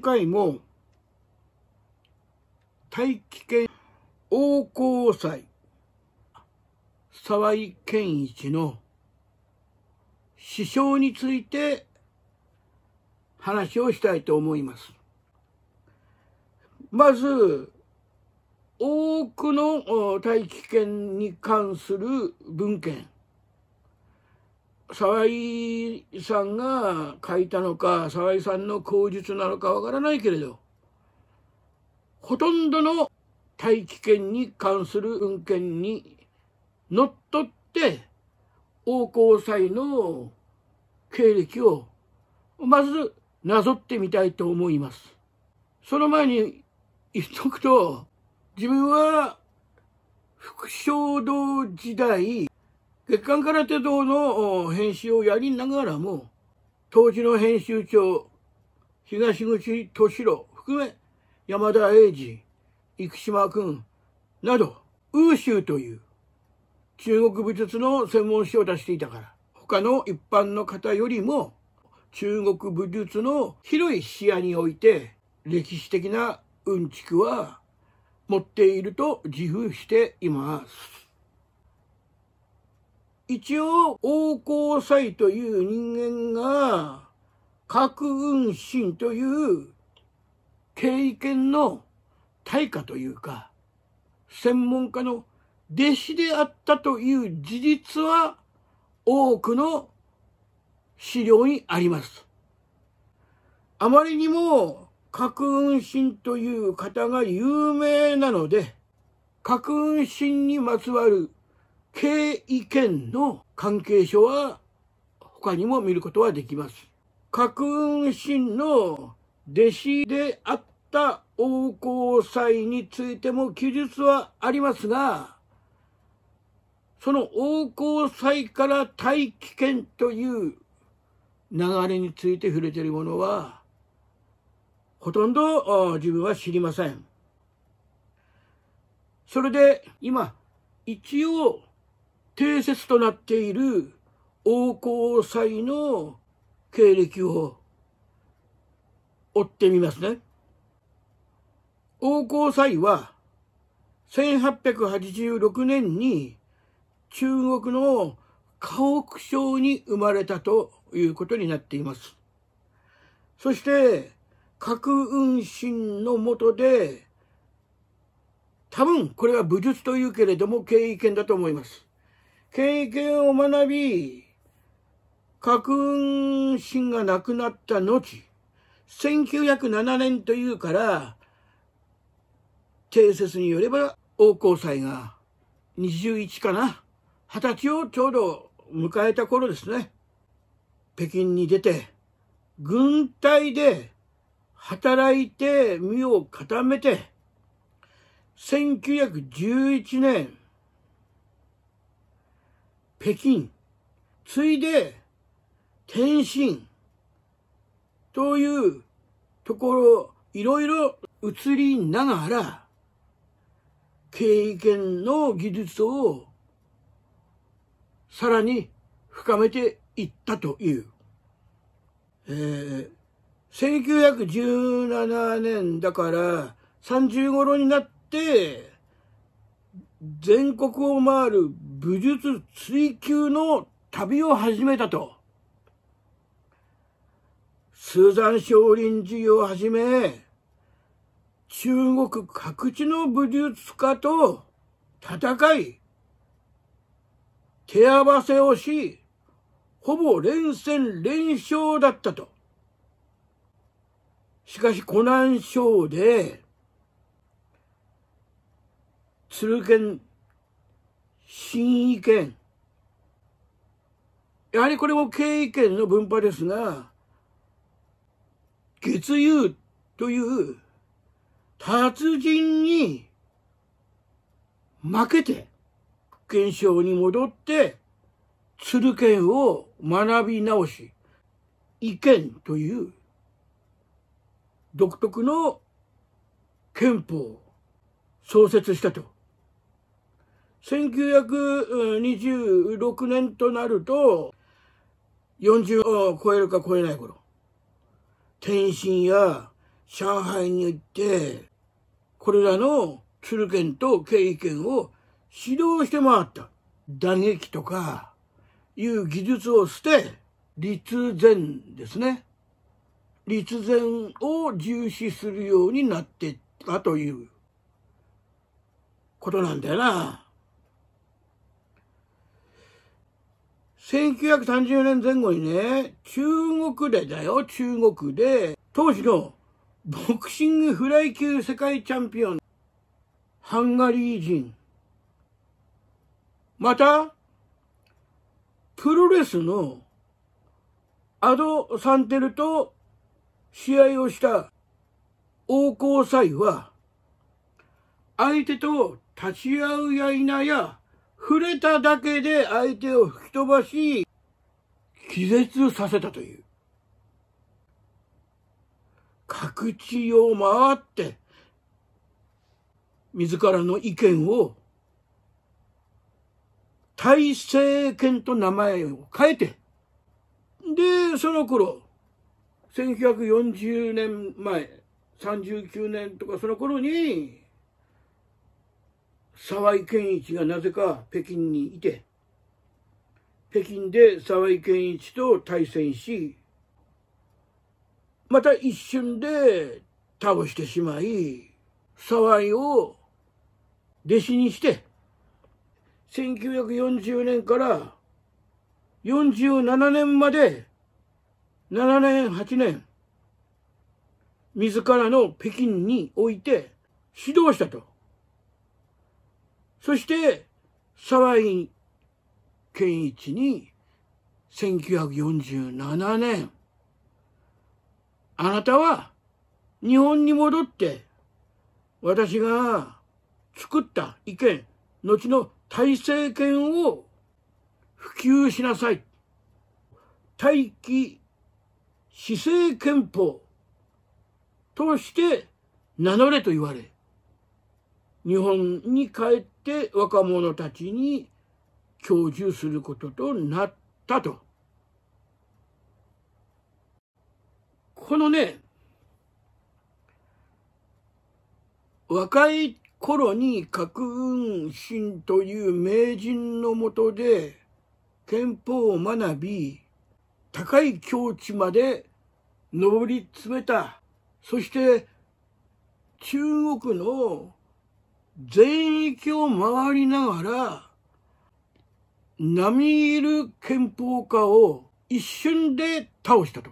今回も大気圏王光祭沢井健一の師匠について話をしたいと思います。まず、多くの大気圏に関する文献、沢井さんが書いたのか沢井さんの口述なのかわからないけれどほとんどの大気圏に関する運転にのっとって王侯祭の経歴をまずなぞってみたいと思います。その前に言っとくと自分は副衝動時代月刊空手道の編集をやりながらも、当時の編集長、東口敏郎含め、山田英二、生島君など、欧州という中国武術の専門誌を出していたから、他の一般の方よりも、中国武術の広い視野において、歴史的なうんちくは持っていると自負しています。一応、王光祭という人間が、核運心という経験の対価というか、専門家の弟子であったという事実は多くの資料にあります。あまりにも核運心という方が有名なので、核運心にまつわる経意見の関係書は他にも見ることはできます。格運神の弟子であった王光祭についても記述はありますが、その王光祭から大気圏という流れについて触れているものは、ほとんど自分は知りません。それで今、一応定説となっている王侯祭の経歴を追ってみますね。王侯祭は1886年に中国の河北省に生まれたということになっています。そして、核運心のもとで、多分これは武術というけれども経験だと思います。経験を学び、核運心がなくなった後、1907年というから、定説によれば、王光祭が21かな、20歳をちょうど迎えた頃ですね。北京に出て、軍隊で働いて身を固めて、1911年、北京、ついで天津というところ、いろいろ移りながら、経験の技術をさらに深めていったという。えー、1917年だから30頃になって全国を回る武術追求の旅を始めたと。スーザン少林寺をはじめ、中国各地の武術家と戦い、手合わせをし、ほぼ連戦連勝だったと。しかし湖南省で、鶴剣新意見。やはりこれも経意見の分派ですが、月遊という達人に負けて、現象に戻って、鶴剣を学び直し、意見という独特の憲法を創設したと。1926年となると、40を超えるか超えない頃、天津や上海に行って、これらの鶴剣と経験を指導して回った。打撃とかいう技術を捨て、立前ですね。立前を重視するようになってったということなんだよな。1930年前後にね、中国でだよ、中国で、当時のボクシングフライ級世界チャンピオン、ハンガリー人、また、プロレスのアド・サンテルと試合をした王光祭は、相手と立ち合うやなや、触れただけで相手を吹き飛ばし、気絶させたという。各地を回って、自らの意見を、大政権と名前を変えて、で、その頃、1940年前、39年とかその頃に、沢井健一がなぜか北京にいて北京で沢井健一と対戦しまた一瞬で倒してしまい沢井を弟子にして1940年から47年まで7年8年自らの北京において指導したと。そして、沢井健一に、1947年、あなたは日本に戻って、私が作った意見、後の体制権を普及しなさい。待機市政憲法として名乗れと言われ、日本に帰って若者たちに享受することとなったと。このね、若い頃に核運神という名人のもとで憲法を学び、高い境地まで上り詰めた。そして中国の全域を回りながら、並いる憲法家を一瞬で倒したと。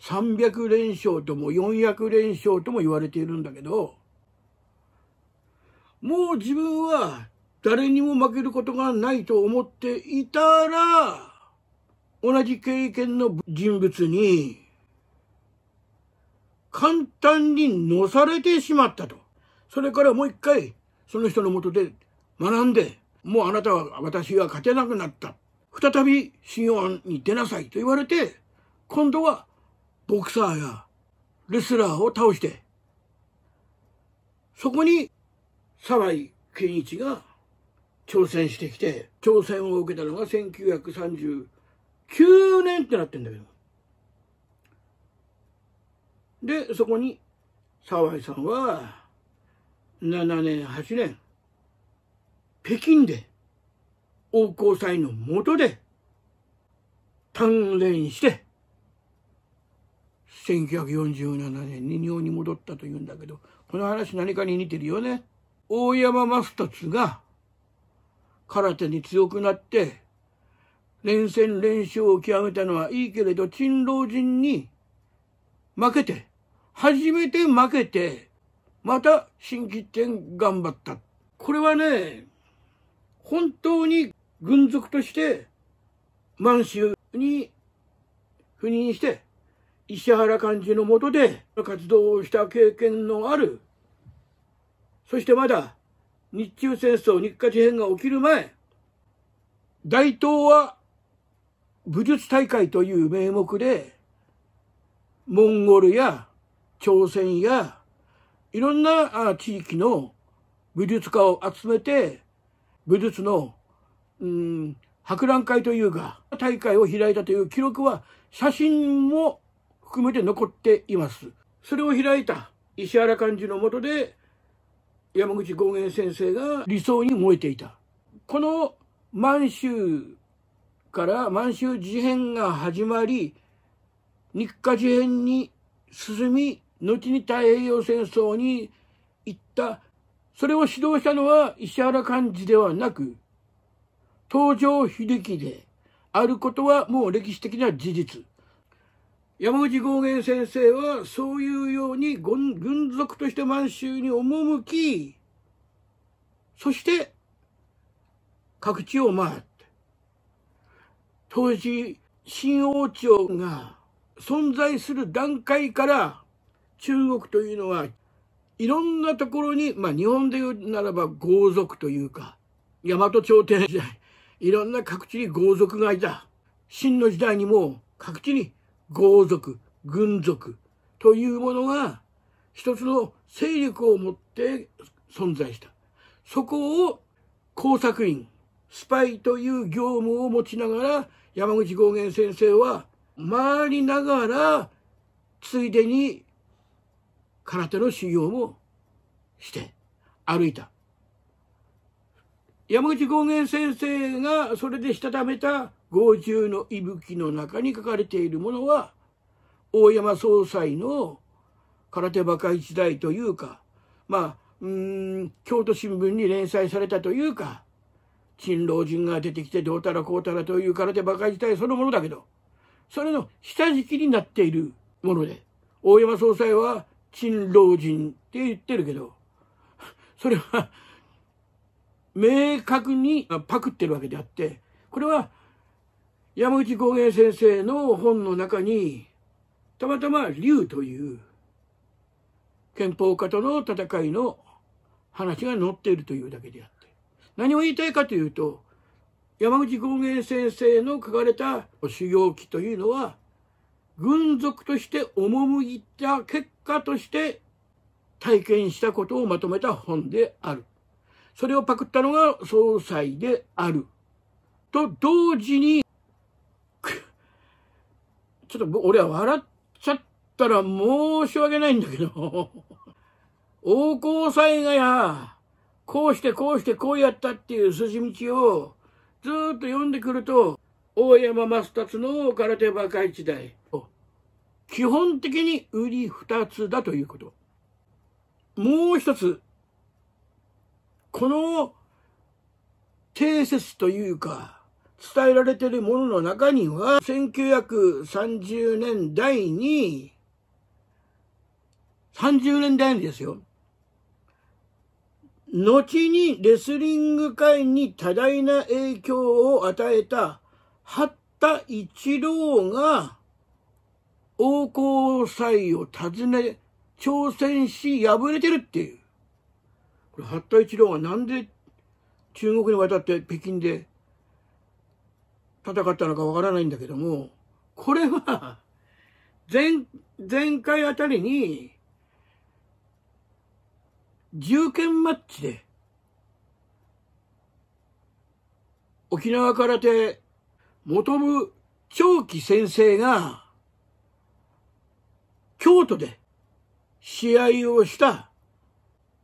300連勝とも400連勝とも言われているんだけど、もう自分は誰にも負けることがないと思っていたら、同じ経験の人物に、簡単に乗されてしまったと。それからもう一回、その人のもとで学んで、もうあなたは私は勝てなくなった。再び新王に出なさいと言われて、今度はボクサーやレスラーを倒して、そこに沢井健一が挑戦してきて、挑戦を受けたのが1939年ってなってんだけど。で、そこに沢井さんは7年8年北京で王光祭のもとで鍛錬して1947年に日本に戻ったというんだけどこの話何かに似てるよね。大山益達が空手に強くなって連戦連勝を極めたのはいいけれど、珍老人に負けて、初めて負けて、また新規点頑張った。これはね、本当に軍属として満州に赴任して、石原幹事のもとで活動をした経験のある、そしてまだ日中戦争、日華事変が起きる前、大東は武術大会という名目で、モンゴルや朝鮮やいろんな地域の美術家を集めて、武術の、うん、博覧会というか、大会を開いたという記録は、写真も含めて残っています。それを開いた石原幹事のもとで、山口権現先生が理想に燃えていた。この満州から満州事変が始まり、日華事変に進み、後に太平洋戦争に行ったそれを指導したのは石原幹事ではなく東条英機であることはもう歴史的な事実山口豪元先生はそういうように軍属として満州に赴きそして各地を回って当時新王朝が存在する段階から中国というのはいろんなところに、まあ、日本で言うならば豪族というか大和朝廷時代いろんな各地に豪族がいた秦の時代にも各地に豪族軍族というものが一つの勢力を持って存在したそこを工作員スパイという業務を持ちながら山口剛源先生は回りながらついでに空手の修行もして歩いた。山口権現先生がそれでしたためた五十の息吹の中に書かれているものは大山総裁の空手馬鹿一代というかまあうん京都新聞に連載されたというか陳老人が出てきてどうたらこうたらという空手馬鹿一代そのものだけどそれの下敷きになっているもので大山総裁は賃老人って言ってるけど、それは、明確にパクってるわけであって、これは、山口光平先生の本の中に、たまたま竜という、憲法家との戦いの話が載っているというだけであって。何を言いたいかというと、山口光平先生の書かれた修行記というのは、軍属として赴いた結果として体験したことをまとめた本である。それをパクったのが総裁である。と同時に、ちょっと俺は笑っちゃったら申し訳ないんだけど、王侯災害や、こうしてこうしてこうやったっていう筋道をずっと読んでくると、大山増達の空手馬鹿一代を基本的に売り2つだということもう一つこの定説というか伝えられているものの中には1930年代に30年代にですよ後にレスリング界に多大な影響を与えた八田一郎が王侯祭を訪ね、挑戦し敗れてるっていう。これ八田一郎がなんで中国に渡って北京で戦ったのかわからないんだけども、これは前、前回あたりに、重剣マッチで、沖縄空手元部長期先生が、京都で試合をした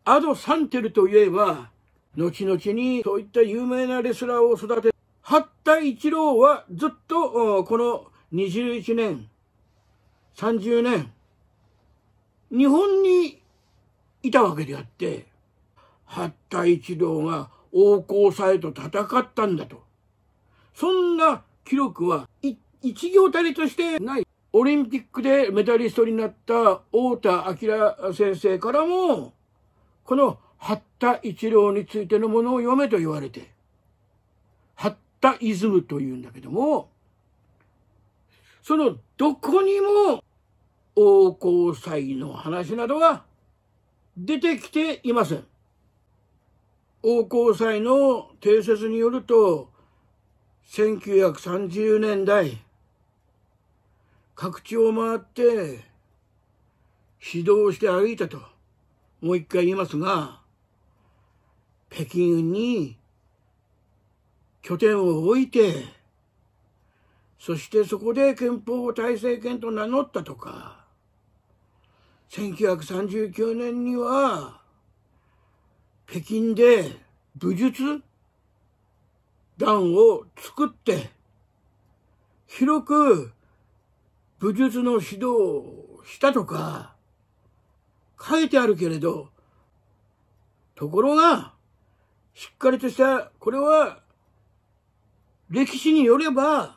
アド・サンテルといえば、後々にそういった有名なレスラーを育て、八田一郎はずっとこの21年、30年、日本にいたわけであって、八田一郎が王侯さえと戦ったんだと。そんな記録は一行たりとしてない。オリンピックでメダリストになった太田明先生からも、この八田一郎についてのものを読めと言われて、八田イズムというんだけども、そのどこにも王侯祭の話などは出てきていません。王侯祭の定説によると、1930年代各地を回って指導して歩いたともう一回言いますが北京に拠点を置いてそしてそこで憲法を体制権と名乗ったとか1939年には北京で武術団を作って、広く武術の指導をしたとか、書いてあるけれど、ところが、しっかりとした、これは、歴史によれば、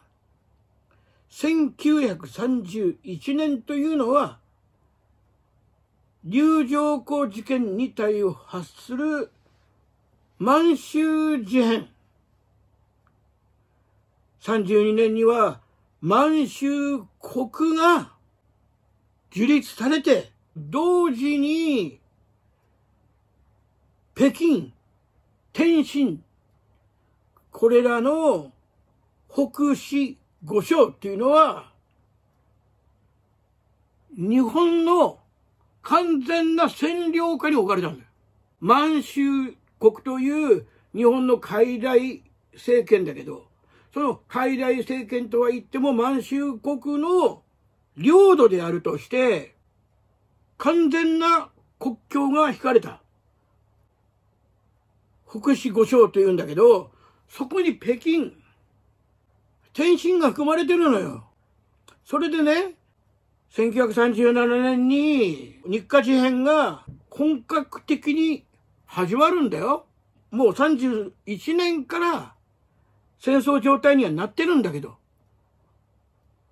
1931年というのは、流上校事件に対を発する満州事変。32年には満州国が樹立されて、同時に、北京、天津、これらの北市五省というのは、日本の完全な占領下に置かれたんだよ。満州国という日本の傀儡政権だけど、その傀儡政権とは言っても満州国の領土であるとして、完全な国境が引かれた。福祉五省というんだけど、そこに北京、天津が含まれてるのよ。それでね、1937年に日華事変が本格的に始まるんだよ。もう31年から戦争状態にはなってるんだけど、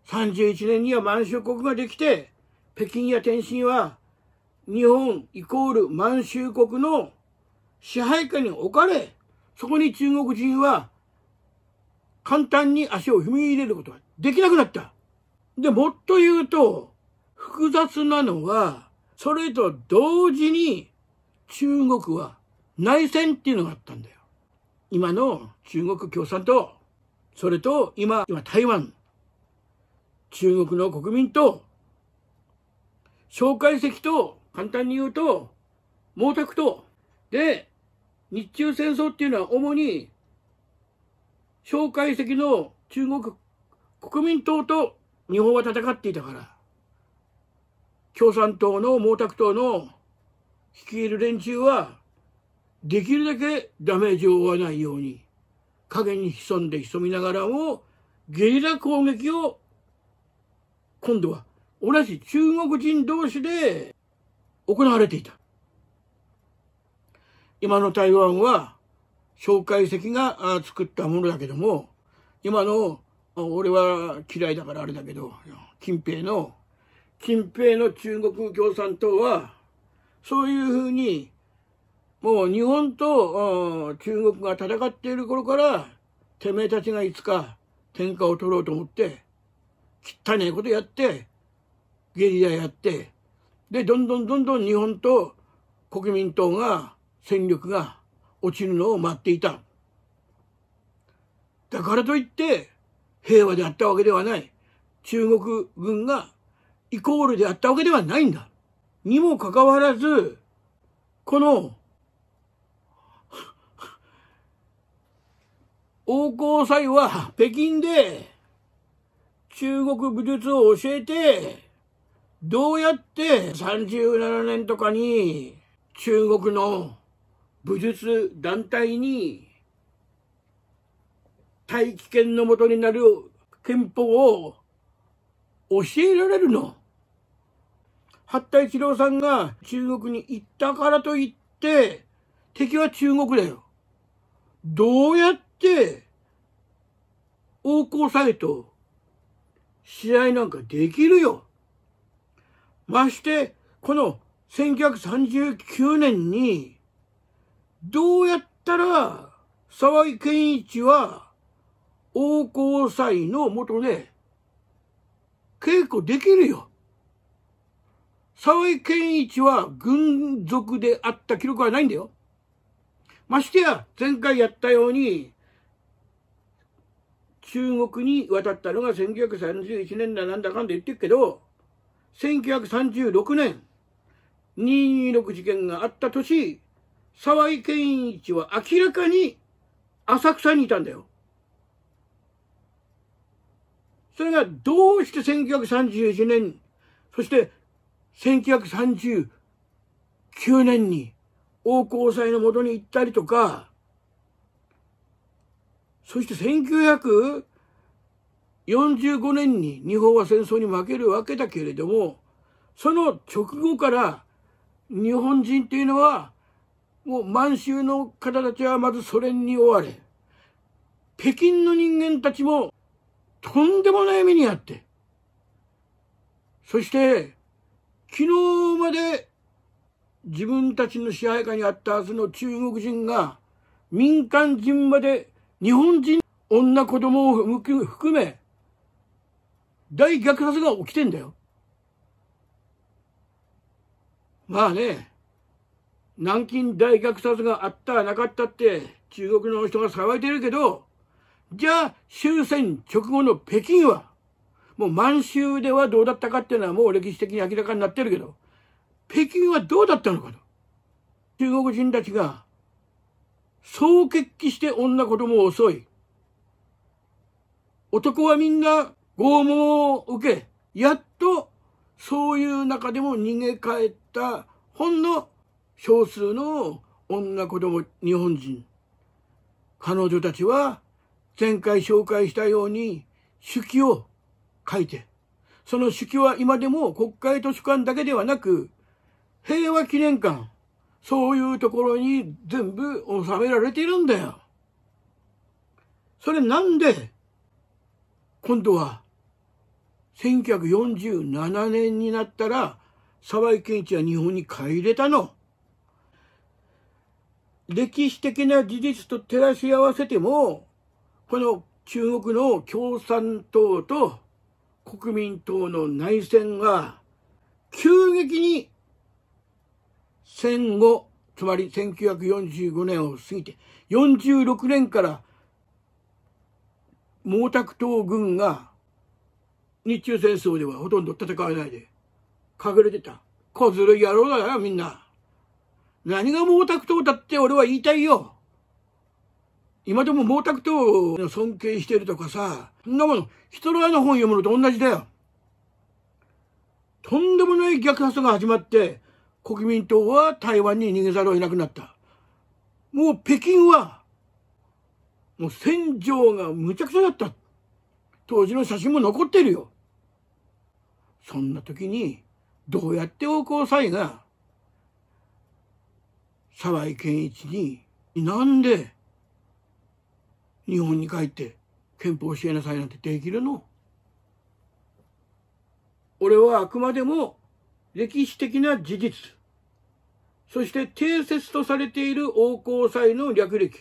31年には満州国ができて、北京や天津は日本イコール満州国の支配下に置かれ、そこに中国人は簡単に足を踏み入れることができなくなった。で、もっと言うと、複雑なのは、それと同時に中国は内戦っていうのがあったんだよ。今の中国共産党、それと今、今台湾、中国の国民と、蒋介石と、簡単に言うと、毛沢東。で、日中戦争っていうのは主に、蒋介石の中国国民党と日本は戦っていたから、共産党の毛沢東の率いる連中は、できるだけダメージを負わないように、影に潜んで潜みながらも、ゲリラ攻撃を、今度は同じ中国人同士で行われていた。今の台湾は、蒋介石が作ったものだけども、今の、俺は嫌いだからあれだけど、近平の、近平の中国共産党は、そういうふうにもう日本と、うん、中国が戦っている頃から、てめえたちがいつか天下を取ろうと思って、汚ねえことやって、ゲリラやって、で、どんどんどんどん日本と国民党が、戦力が落ちるのを待っていた。だからといって、平和であったわけではない。中国軍がイコールであったわけではないんだ。にもかかわらず、この王侯左は北京で中国武術を教えて、どうやって37年とかに中国の武術団体に大気圏のもとになる憲法を教えられるの八田一郎さんが中国に行ったからといって敵は中国だよ。どうやって、王侯さえと、試合なんかできるよ。まして、この1939年に、どうやったら、沢井健一は、王侯祭のもとね、稽古できるよ。沢井健一は軍属であった記録はないんだよ。ましてや、前回やったように、中国に渡ったのが1931年だなんだかんだ言ってるけど、1936年、226事件があった年、沢井健一は明らかに浅草にいたんだよ。それがどうして1931年、そして1939年に王光祭のもとに行ったりとか、そして1945年に日本は戦争に負けるわけだけれども、その直後から日本人っていうのは、もう満州の方たちはまずソ連に追われ、北京の人間たちもとんでもない目にあって、そして昨日まで自分たちの支配下にあったはずの中国人が民間人まで日本人、女子供を含め、大虐殺が起きてんだよ。まあね、南京大虐殺があったなかったって中国の人が騒いでるけど、じゃあ終戦直後の北京は、もう満州ではどうだったかっていうのはもう歴史的に明らかになってるけど、北京はどうだったのかと。中国人たちがそう決起して女子供遅い。男はみんな拷問を受け、やっとそういう中でも逃げ帰ったほんの少数の女子供日本人。彼女たちは前回紹介したように手記を書いて、その手記は今でも国会図書館だけではなく、平和記念館、そういうところに全部収められているんだよ。それなんで、今度は、1947年になったら、沢井健一は日本に帰れたの。歴史的な事実と照らし合わせても、この中国の共産党と国民党の内戦が急激に戦後、つまり1945年を過ぎて、46年から毛沢東軍が日中戦争ではほとんど戦わないで隠れてた。小ずるい野郎だよ、みんな。何が毛沢東だって俺は言いたいよ。今でも毛沢東を尊敬してるとかさ、そんなもの、人の絵の本読むのと同じだよ。とんでもない虐殺が始まって、国民党は台湾に逃げざるを得なくなった。もう北京は、もう戦場がむちゃくちゃだった。当時の写真も残ってるよ。そんな時に、どうやって王光斎が、沢井健一に、なんで、日本に帰って憲法教えなさいなんてできるの俺はあくまでも歴史的な事実。そして定説とされている王侯祭の略歴。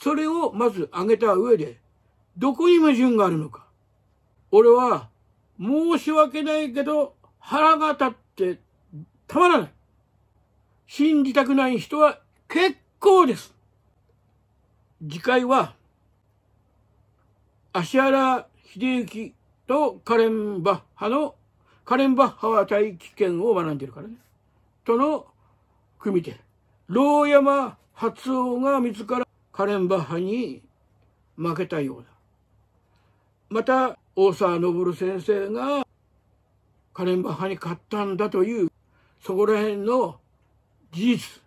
それをまず挙げた上で、どこに矛盾があるのか。俺は、申し訳ないけど、腹が立ってたまらない。信じたくない人は結構です。次回は、芦原秀幸とカレンバッハの、カレンバッハは大気圏を学んでるからね。との組手牢山初王が自らカレンバッハに負けたようだまた大沢昇先生がカレンバッハに勝ったんだというそこら辺の事実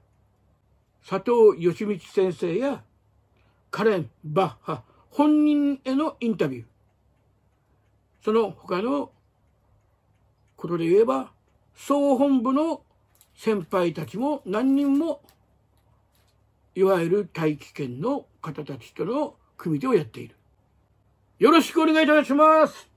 佐藤義道先生やカレン・バッハ本人へのインタビューその他のことで言えば総本部の先輩たちも何人もいわゆる大気圏の方たちとの組手をやっている。よろしくお願いいたします